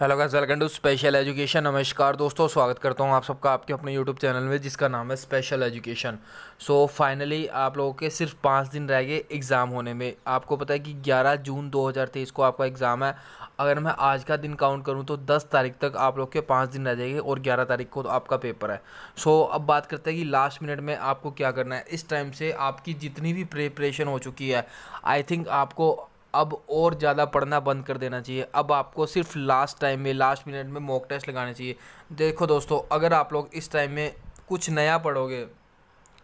hello guys welcome to special education नमस्कार दोस्तों स्वागत करता हूँ आप सबका आपके अपने यूट्यूब चैनल में जिसका नाम है स्पेशल एजुकेशन सो फाइनली आप लोगों के सिर्फ पाँच दिन रह गए एग्ज़ाम होने में आपको पता है कि 11 जून 2023 को आपका एग्ज़ाम है अगर मैं आज का दिन काउंट करूँ तो 10 तारीख तक आप लोग के पाँच दिन रह जाएंगे और ग्यारह तारीख को तो आपका पेपर है सो अब बात करते हैं कि लास्ट मिनट में आपको क्या करना है इस टाइम से आपकी जितनी भी प्रिपरेशन हो चुकी है आई थिंक आपको अब और ज़्यादा पढ़ना बंद कर देना चाहिए अब आपको सिर्फ लास्ट टाइम में लास्ट मिनट में मॉक टेस्ट लगाने चाहिए देखो दोस्तों अगर आप लोग इस टाइम में कुछ नया पढ़ोगे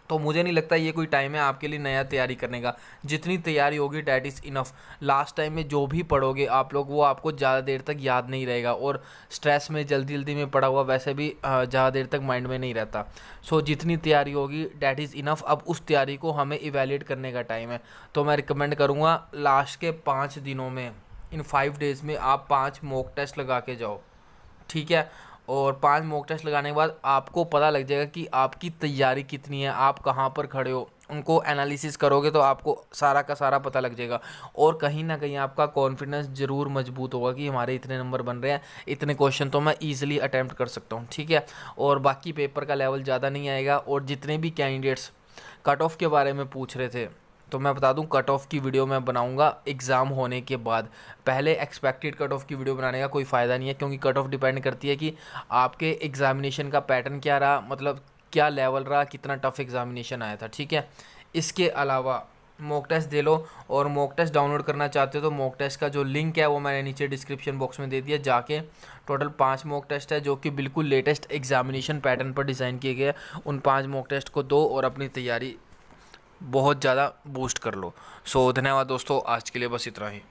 तो मुझे नहीं लगता ये कोई टाइम है आपके लिए नया तैयारी करने का जितनी तैयारी होगी that is enough last time में जो भी पढ़ोगे आप लोग वो आपको ज़्यादा देर तक याद नहीं रहेगा और स्ट्रेस में जल्दी जल्दी में पड़ा हुआ वैसे भी ज़्यादा देर तक माइंड में नहीं रहता सो so, जितनी तैयारी होगी डैट इज़ इनफ अब उस तैयारी को हमें इवेल्यूट करने का टाइम है तो मैं रिकमेंड करूँगा लास्ट के पाँच दिनों में इन फाइव डेज़ में आप पाँच मॉक टेस्ट लगा के जाओ ठीक है और पांच मॉक टेस्ट लगाने के बाद आपको पता लग जाएगा कि आपकी तैयारी कितनी है आप कहाँ पर खड़े हो उनको एनालिसिस करोगे तो आपको सारा का सारा पता लग जाएगा और कहीं ना कहीं आपका कॉन्फिडेंस ज़रूर मजबूत होगा कि हमारे इतने नंबर बन रहे हैं इतने क्वेश्चन तो मैं ईजिली अटैम्प्ट कर सकता हूँ ठीक है और बाकी पेपर का लेवल ज़्यादा नहीं आएगा और जितने भी कैंडिडेट्स कट ऑफ के बारे में पूछ रहे थे तो मैं बता दूं कट ऑफ की वीडियो मैं बनाऊंगा एग्ज़ाम होने के बाद पहले एक्सपेक्टेड कट ऑफ की वीडियो बनाने का कोई फ़ायदा नहीं है क्योंकि कट ऑफ डिपेंड करती है कि आपके एग्ज़ामिनेशन का पैटर्न क्या रहा मतलब क्या लेवल रहा कितना टफ एग्ज़ामिनेशन आया था ठीक है इसके अलावा मॉक टेस्ट दे लो और मॉक टेस्ट डाउनलोड करना चाहते हो तो मॉक टेस्ट का जो लिंक है वो मैंने नीचे डिस्क्रिप्शन बॉक्स में दे दिया जाके टोटल पाँच मॉक टेस्ट है जो कि बिल्कुल लेटेस्ट एग्जामिनेशन पैटर्न पर डिज़ाइन किए गए उन पाँच मॉक टेस्ट को दो और अपनी तैयारी बहुत ज़्यादा बूस्ट कर लो सो धन्यवाद दोस्तों आज के लिए बस इतना ही